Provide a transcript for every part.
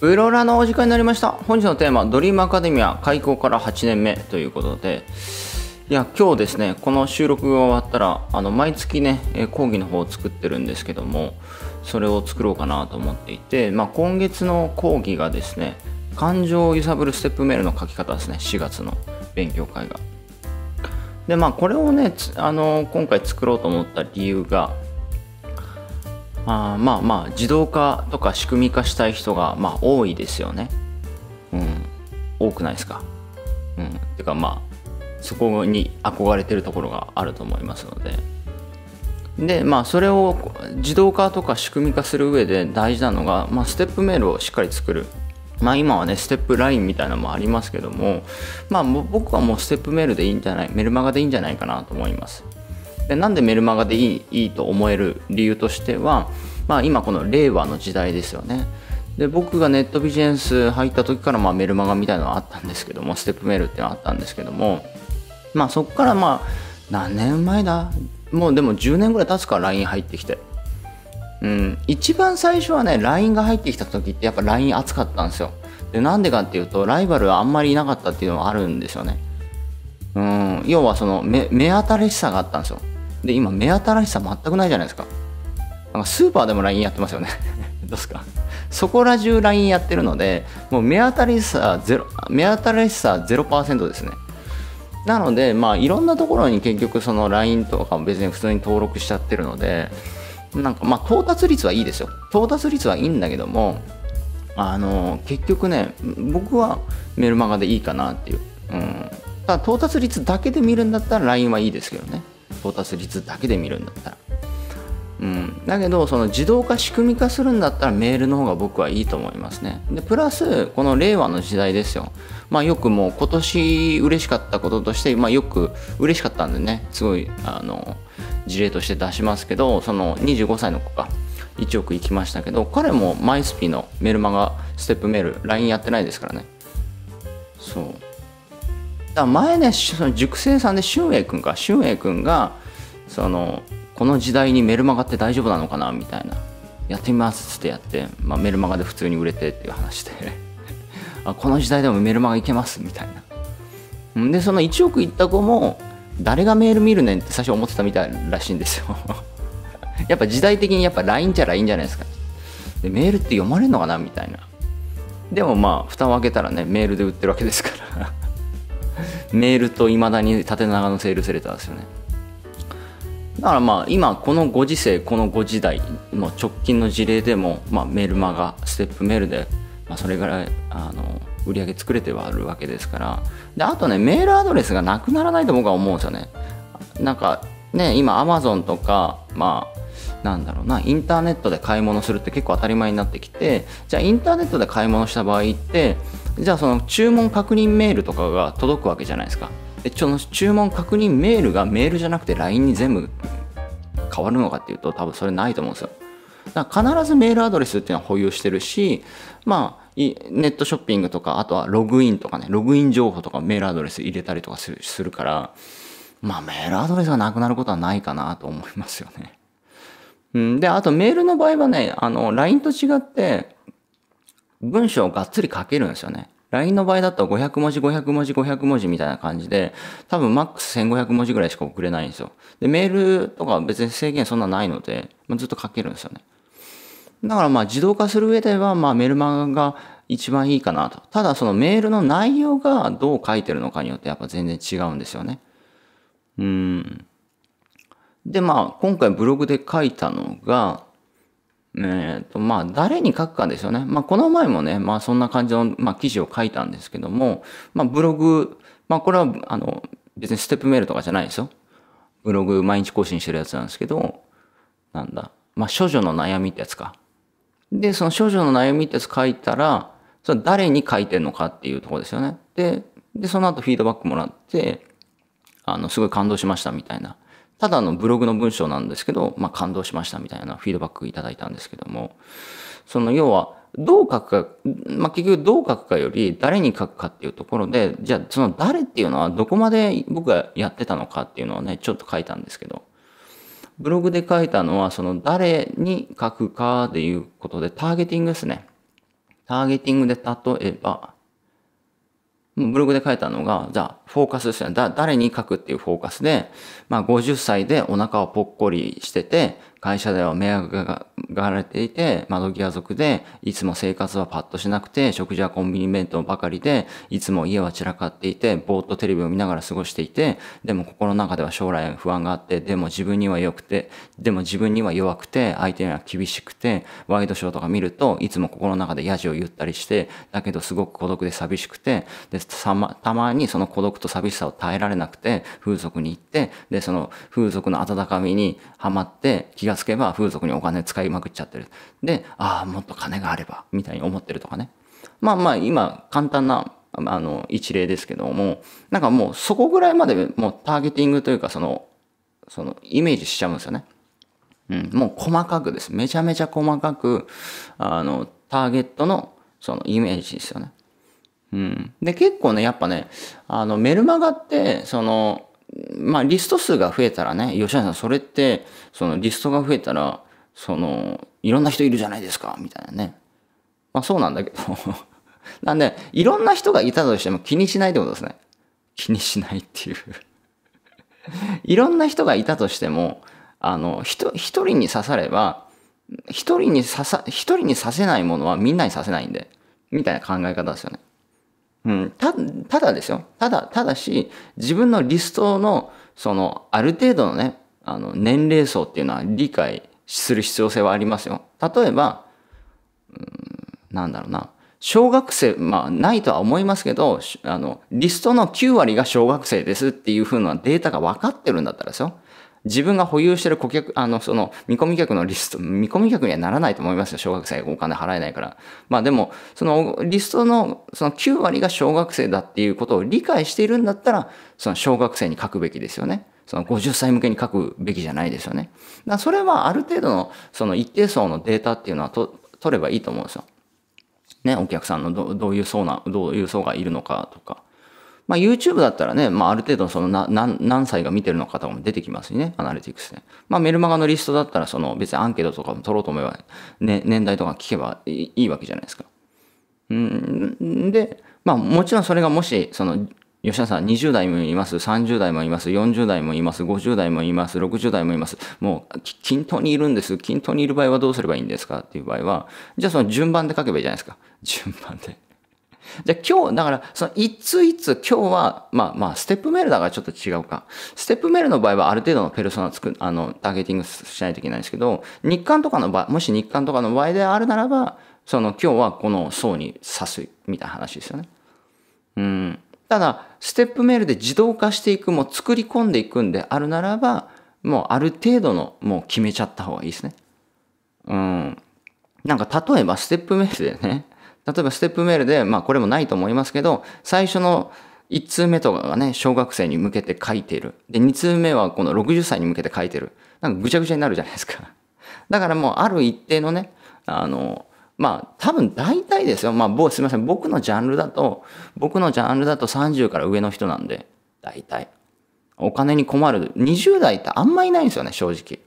ブロラのお時間になりました。本日のテーマ、ドリームアカデミア開校から8年目ということで、いや、今日ですね、この収録が終わったら、あの、毎月ね、講義の方を作ってるんですけども、それを作ろうかなと思っていて、まあ、今月の講義がですね、感情を揺さぶるステップメールの書き方ですね、4月の勉強会が。で、まあ、これをね、あの、今回作ろうと思った理由が、あまあまあ自動化とか仕組み化したい人がまあ多いですよね。うん、多くないですか。うん、てかまあそこに憧れてるところがあると思いますので。でまあそれを自動化とか仕組み化する上で大事なのが、まあ、ステップメールをしっかり作る。まあ今はね、ステップラインみたいなのもありますけども、まあ僕はもうステップメールでいいんじゃない、メルマガでいいんじゃないかなと思います。でなんでメルマガでいいいいと思える理由としては、まあ、今この令和の時代ですよねで僕がネットビジネス入った時からまあメルマガみたいなのはあったんですけどもステップメールってのあったんですけども、まあ、そこからまあ何年前だもうでも10年ぐらい経つから LINE 入ってきてうん、一番最初はね LINE が入ってきた時ってやっぱ LINE 熱かったんですよでなんでかっていうとライバルはあんまりいなかったっていうのはあるんですよねうん要はその目目新しさがあったんですよで、今、目新しさ全くないじゃないですか。なんかスーパーでも LINE やってますよね。どうすかそこら中 LINE やってるので、もう目当たりさ0、目新しさ0%ですね。なので、まあ、いろんなところに結局その LINE とかも別に普通に登録しちゃってるので、なんかまあ、到達率はいいですよ。到達率はいいんだけども、あの、結局ね、僕はメルマガでいいかなっていう。うん。ただ、到達率だけで見るんだったら LINE はいいですけどね。タス率だけで見るんだったら。うん、だけどその自動化仕組み化するんだったらメールの方が僕はいいと思いますねでプラスこの令和の時代ですよ、まあ、よくもう今年嬉しかったこととして、まあ、よく嬉しかったんでねすごいあの事例として出しますけどその25歳の子が1億行きましたけど彼もマイスピのメルマガステップメール LINE やってないですからねそうだ前ねその塾生さんで俊英君か俊英君がそのこの時代にメルマガって大丈夫なのかなみたいなやってみますっつってやって、まあ、メルマガで普通に売れてっていう話で あこの時代でもメルマガいけますみたいなでその1億いった子も誰がメール見るねんって最初思ってたみたいらしいんですよ やっぱ時代的にやっぱ LINE ちゃ LINE じゃないですかでメールって読まれるのかなみたいなでもまあ蓋を開けたらねメールで売ってるわけですからメールといまだに縦長のセールスレターですよねだからまあ今このご時世このご時代の直近の事例でも、まあ、メルマガステップメールで、まあ、それぐらいあの売り上げ作れてはあるわけですからであとねメールアドレスがなくならないと僕は思うんですよねなんかね今アマゾンとかまあなんだろうなインターネットで買い物するって結構当たり前になってきてじゃあインターネットで買い物した場合ってじゃあその注文確認メールとかが届くわけじゃないですかでその注文確認メールがメールじゃなくて LINE に全部変わるのかっていうと多分それないと思うんですよだから必ずメールアドレスっていうのは保有してるしまあネットショッピングとかあとはログインとかねログイン情報とかメールアドレス入れたりとかするからまあメールアドレスがなくなることはないかなと思いますよね。うん、で、あとメールの場合はね、あの、LINE と違って、文章をがっつり書けるんですよね。LINE の場合だと500文字、500文字、500文字みたいな感じで、多分マックス1500文字ぐらいしか送れないんですよ。で、メールとか別に制限そんなないので、まずっと書けるんですよね。だからまあ自動化する上では、まあメルマガが一番いいかなと。ただそのメールの内容がどう書いてるのかによってやっぱ全然違うんですよね。うん。で、まあ、今回ブログで書いたのが、えっ、ー、と、まあ、誰に書くかですよね。まあ、この前もね、まあ、そんな感じの、まあ、記事を書いたんですけども、まあ、ブログ、まあ、これは、あの、別にステップメールとかじゃないですよ。ブログ毎日更新してるやつなんですけど、なんだ。まあ、処女の悩みってやつか。で、その処女の悩みってやつ書いたら、それ誰に書いてんのかっていうとこですよね。で、で、その後フィードバックもらって、あの、すごい感動しましたみたいな。ただのブログの文章なんですけど、まあ、感動しましたみたいなフィードバックいただいたんですけども、その要は、どう書くか、まあ、結局どう書くかより誰に書くかっていうところで、じゃあその誰っていうのはどこまで僕がやってたのかっていうのはね、ちょっと書いたんですけど、ブログで書いたのはその誰に書くかっていうことでターゲティングですね。ターゲティングで例えば、ブログで書いたのが、じゃあ、フォーカスですね。だ、誰に書くっていうフォーカスで、まあ、50歳でお腹をぽっこりしてて、会社では迷惑ががられていて、窓際族で、いつも生活はパッとしなくて、食事はコンビニ弁当ばかりで、いつも家は散らかっていて、ぼーっとテレビを見ながら過ごしていて、でも心の中では将来不安があって、でも自分には良くて、でも自分には弱くて、相手には厳しくて、ワイドショーとか見ると、いつも心の中でヤジを言ったりして、だけどすごく孤独で寂しくて、で、ま、たまにその孤独と寂しさを耐えられなくて、風俗に行って、で、その風俗の温かみにはまって、気ががつけば風俗にお金使いまくっちゃってる。で、ああ、もっと金があれば、みたいに思ってるとかね。まあまあ、今、簡単な、あの、一例ですけども、なんかもうそこぐらいまでもうターゲティングというか、その、その、イメージしちゃうんですよね。うん、もう細かくです。めちゃめちゃ細かく、あの、ターゲットの、その、イメージですよね。うん。で、結構ね、やっぱね、あの、メルマガって、その、まあ、リスト数が増えたらね、吉原さん、それって、そのリストが増えたら、その、いろんな人いるじゃないですか、みたいなね。まあ、そうなんだけど なんで、いろんな人がいたとしても気にしないってことですね。気にしないっていう いろんな人がいたとしても、あの、一人に刺されば、一人に刺さ、一人に刺せないものはみんなに刺せないんで、みたいな考え方ですよね。うん、たただですよただただし自分のリストのそのある程度のねあの年齢層っていうのは理解する必要性はありますよ例えば、うん、なんだろうな小学生まあないとは思いますけどあのリストの9割が小学生ですっていう風なデータが分かってるんだったらですよ自分が保有してる顧客、あの、その、見込み客のリスト、見込み客にはならないと思いますよ。小学生がお金払えないから。まあでも、その、リストの、その9割が小学生だっていうことを理解しているんだったら、その小学生に書くべきですよね。その50歳向けに書くべきじゃないですよね。だそれはある程度の、その一定層のデータっていうのはと取ればいいと思うんですよ。ね、お客さんのどどういう層な、どういう層がいるのかとか。まあ、YouTube だったらね、まあ、ある程度そのな何何歳が見てるのかとかも出てきますしね、アナリティクスで。まあ、メルマガのリストだったら、その別にアンケートとかも取ろうと思えば、ね、年代とか聞けばいいわけじゃないですか。うんで、まあ、もちろんそれがもし、その、吉田さん、20代もいます、30代もいます、40代もいます、50代もいます、60代もいます、もう均等にいるんです、均等にいる場合はどうすればいいんですかっていう場合は、じゃあその順番で書けばいいじゃないですか。順番で。じゃあ今日、だから、そのいついつ、今日は、まあまあ、ステップメールだからちょっと違うか。ステップメールの場合はある程度のペルソナを作、あの、ターゲティングしないといけないんですけど、日刊とかの場合、もし日刊とかの場合であるならば、その今日はこの層に刺す、みたいな話ですよね。うん。ただ、ステップメールで自動化していく、もう作り込んでいくんであるならば、もうある程度の、もう決めちゃった方がいいですね。うん。なんか例えばステップメールでね、例えばステップメールで、まあこれもないと思いますけど、最初の1通目とかがね、小学生に向けて書いてる。で、2通目はこの60歳に向けて書いてる。なんかぐちゃぐちゃになるじゃないですか。だからもうある一定のね、あの、まあ多分大体ですよ。まあすみません。僕のジャンルだと、僕のジャンルだと30から上の人なんで、大体。お金に困る。20代ってあんまいないんですよね、正直。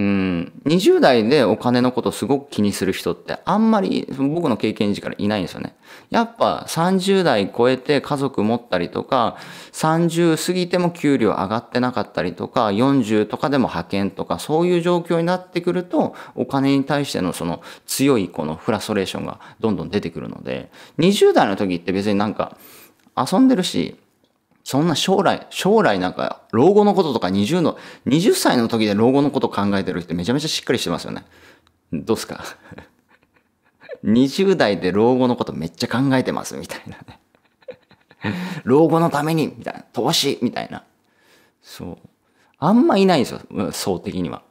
うん、20代でお金のことすごく気にする人ってあんまり僕の経験時からいないんですよね。やっぱ30代超えて家族持ったりとか、30過ぎても給料上がってなかったりとか、40とかでも派遣とか、そういう状況になってくると、お金に対してのその強いこのフラストレーションがどんどん出てくるので、20代の時って別になんか遊んでるし、そんな将来、将来なんか、老後のこととか20の、20歳の時で老後のこと考えてる人めちゃめちゃしっかりしてますよね。どうすか20 代で老後のことめっちゃ考えてますみたいなね。老後のためにみたいな。投資みたいな。そう。あんまいないんですよ。層的には。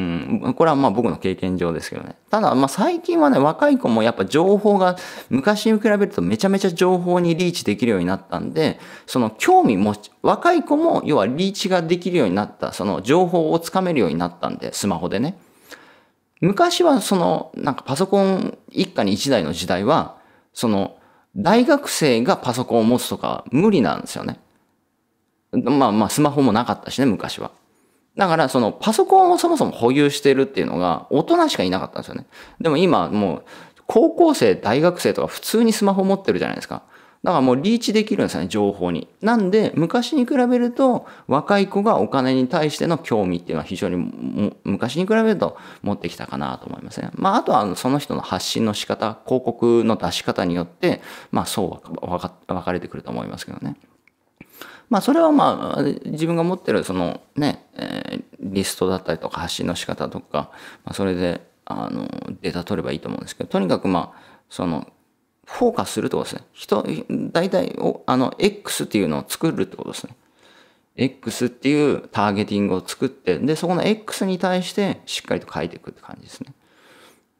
うん、これはまあ僕の経験上ですけどね。ただ、まあ最近はね、若い子もやっぱ情報が、昔に比べるとめちゃめちゃ情報にリーチできるようになったんで、その興味も、若い子も要はリーチができるようになった、その情報をつかめるようになったんで、スマホでね。昔はその、なんかパソコン一家に一台の時代は、その、大学生がパソコンを持つとか無理なんですよね。まあまあスマホもなかったしね、昔は。だから、そのパソコンをそもそも保有してるっていうのが、大人しかいなかったんですよね。でも今、もう、高校生、大学生とか普通にスマホ持ってるじゃないですか。だからもうリーチできるんですよね、情報に。なんで、昔に比べると、若い子がお金に対しての興味っていうのは非常に、昔に比べると持ってきたかなと思いますね。まあ、あとはその人の発信の仕方、広告の出し方によって、まあ、そうは分かれてくると思いますけどね。まあ、それはまあ、自分が持ってるそのね、えリストだったりとか発信の仕方とか、まあ、それで、あの、データ取ればいいと思うんですけど、とにかくまあ、その、フォーカスするってことですね。人、大体あの、X っていうのを作るってことですね。X っていうターゲティングを作って、で、そこの X に対してしっかりと書いていくって感じですね。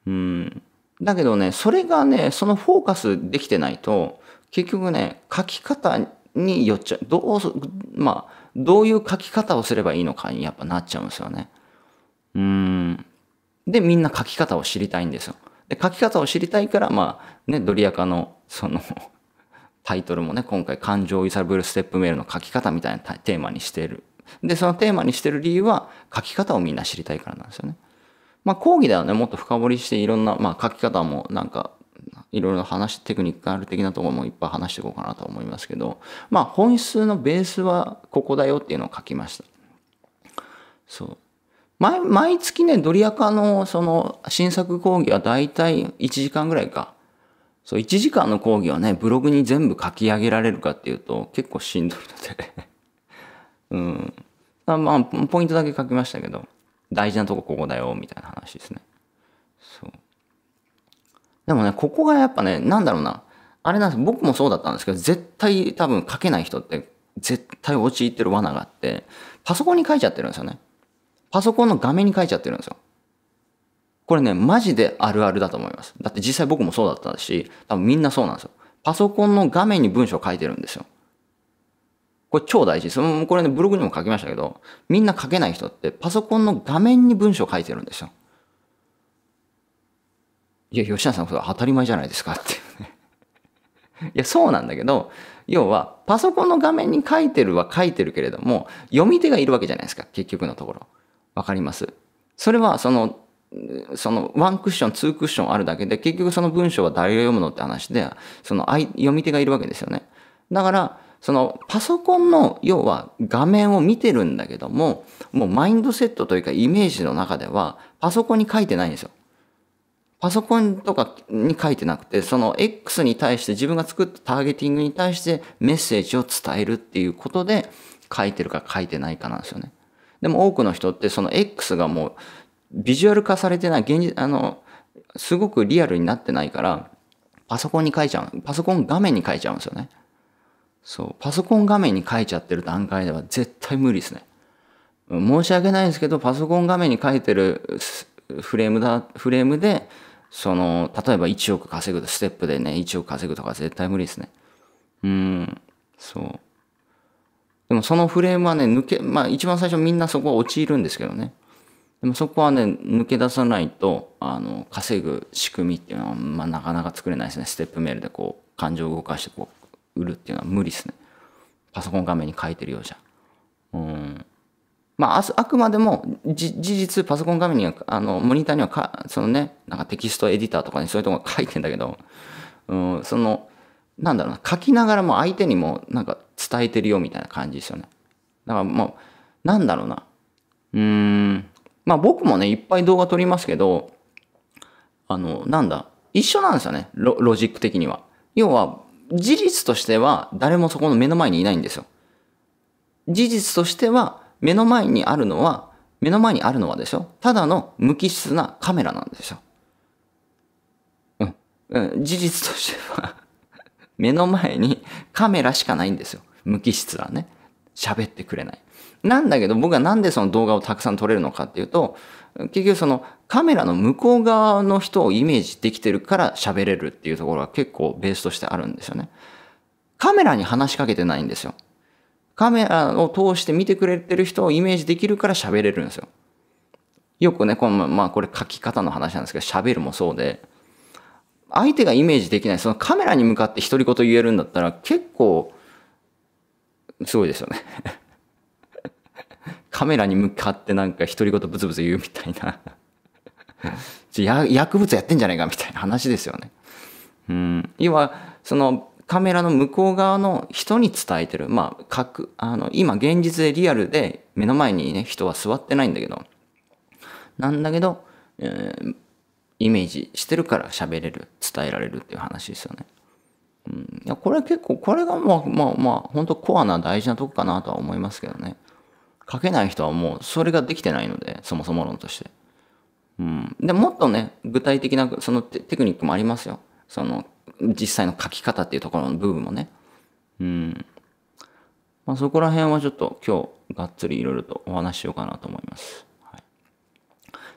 うん。だけどね、それがね、そのフォーカスできてないと、結局ね、書き方によっちゃう。どう、まあ、どういう書き方をすればいいのかにやっぱなっちゃうんですよね。うん。で、みんな書き方を知りたいんですよ。で、書き方を知りたいから、まあ、ね、ドリアカの、その タイトルもね、今回、感情を揺さぶるステップメールの書き方みたいなテーマにしている。で、そのテーマにしてる理由は、書き方をみんな知りたいからなんですよね。まあ、講義ではね、もっと深掘りしていろんな、まあ、書き方もなんかいろいろ話、テクニックある的なところもいっぱい話していこうかなと思いますけど、まあ本質のベースはここだよっていうのを書きました。そう。毎毎月ね、ドリアカのその新作講義はだいたい1時間ぐらいか。そう、1時間の講義はね、ブログに全部書き上げられるかっていうと結構しんどいので うん。あまあ、ポイントだけ書きましたけど、大事なとこここだよ、みたいな話ですね。そう。でもね、ここがやっぱね、なんだろうな。あれなんです。僕もそうだったんですけど、絶対多分書けない人って、絶対陥ってる罠があって、パソコンに書いちゃってるんですよね。パソコンの画面に書いちゃってるんですよ。これね、マジであるあるだと思います。だって実際僕もそうだったし、多分みんなそうなんですよ。パソコンの画面に文章を書いてるんですよ。これ超大事。その、これね、ブログにも書きましたけど、みんな書けない人ってパソコンの画面に文章を書いてるんですよ。いや、吉田さん、そ当たり前じゃないですかってい いや、そうなんだけど、要は、パソコンの画面に書いてるは書いてるけれども、読み手がいるわけじゃないですか、結局のところ。わかりますそれは、その、その、ワンクッション、ツークッションあるだけで、結局その文章は誰が読むのって話で、その、読み手がいるわけですよね。だから、そのパソコンの要は画面を見てるんだけども、もうマインドセットというかイメージの中ではパソコンに書いてないんですよ。パソコンとかに書いてなくて、その X に対して自分が作ったターゲティングに対してメッセージを伝えるっていうことで書いてるか書いてないかなんですよね。でも多くの人ってその X がもうビジュアル化されてない、現実、あの、すごくリアルになってないから、パソコンに書いちゃう、パソコン画面に書いちゃうんですよね。そう、パソコン画面に書いちゃってる段階では絶対無理ですね。申し訳ないんですけど、パソコン画面に書いてるフレームだ、フレームで、その、例えば1億稼ぐと、ステップでね、1億稼ぐとか絶対無理ですね。うん、そう。でもそのフレームはね、抜け、まあ一番最初みんなそこは陥るんですけどね。でもそこはね、抜け出さないと、あの、稼ぐ仕組みっていうのは、まあなかなか作れないですね。ステップメールでこう、感情を動かしてこう、売るっていうのは無理ですね。パソコン画面に書いてるようじゃ。うん。まあ、あくまでも事実パソコン画面にはあのモニターにはかそのねなんかテキストエディターとかにそういうとこ書いてんだけど、うん、そのなんだろうな書きながらも相手にもなんか伝えてるよみたいな感じですよねだからもうなんだろうなうんまあ僕もねいっぱい動画撮りますけどあのなんだ一緒なんですよねロロジック的には要は事実としては誰もそこの目の前にいないんですよ事実としては目の前にあるのは、目の前にあるのはでしょただの無機質なカメラなんでしょうん。うん、事実としては 目の前にカメラしかないんですよ。無機質はね。喋ってくれない。なんだけど僕はなんでその動画をたくさん撮れるのかっていうと、結局そのカメラの向こう側の人をイメージできてるから喋れるっていうところが結構ベースとしてあるんですよね。カメラに話しかけてないんですよ。カメラを通して見てくれてる人をイメージできるから喋れるんですよ。よくね、この、まあこれ書き方の話なんですけど、喋るもそうで、相手がイメージできない、そのカメラに向かって独り言言えるんだったら結構、すごいですよね カメラに向かってなんか独り言ブツブツ言うみたいな薬物やってんじゃないかみたいな話ですよね。うん。要は、その、カメラの向こう側の人に伝えてる。まあ、かく、あの、今現実でリアルで目の前にね、人は座ってないんだけど、なんだけど、えー、イメージしてるから喋れる、伝えられるっていう話ですよね。うん、いやこれ結構、これがまあまあまあ、本当コアな大事なとこかなとは思いますけどね。書けない人はもうそれができてないので、そもそも論として。うん。で、もっとね、具体的なそのテクニックもありますよ。その実際の書き方っていうところの部分もね。うん。まあ、そこら辺はちょっと今日がっつりいろいろとお話ししようかなと思います。はい。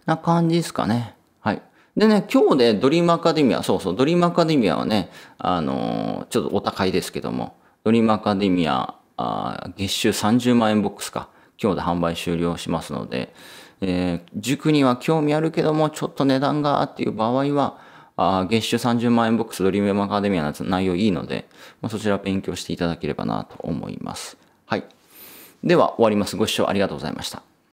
な感じですかね。はい。でね、今日でドリームアカデミア、そうそう、ドリームアカデミアはね、あのー、ちょっとお高いですけども、ドリームアカデミア、あ月収30万円ボックスか、今日で販売終了しますので、えー、塾には興味あるけども、ちょっと値段がっていう場合は、あ月収30万円ボックスドリームウェブアカデミアの内容いいので、まあ、そちら勉強していただければなと思います。はい。では終わります。ご視聴ありがとうございました。